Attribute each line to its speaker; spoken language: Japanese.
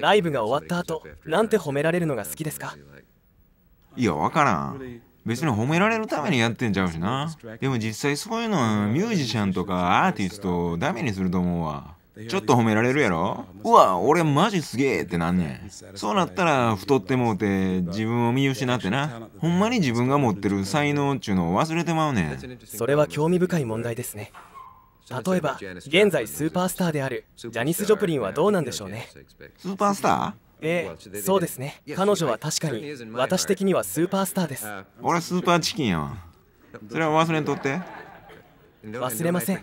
Speaker 1: ライブが終わった後なんて褒められるのが好きですか
Speaker 2: いや分からん別に褒められるためにやってんちゃうしなでも実際そういうのはミュージシャンとかアーティストをダメにすると思うわちょっと褒められるやろうわ俺マジすげえってなんねんそうなったら太ってもうて自分を見失ってなほんまに自分が持ってる才能っちゅうのを忘れてまうねん
Speaker 1: それは興味深い問題ですね例えば現在スーパースターであるジャニス・ジョプリンはどうなんでしょうね
Speaker 2: スーパースター
Speaker 1: ええ、そうですね彼女は確かに私的にはスーパースターです俺ス
Speaker 2: ーパーチキンやわそれは忘れんとって忘れません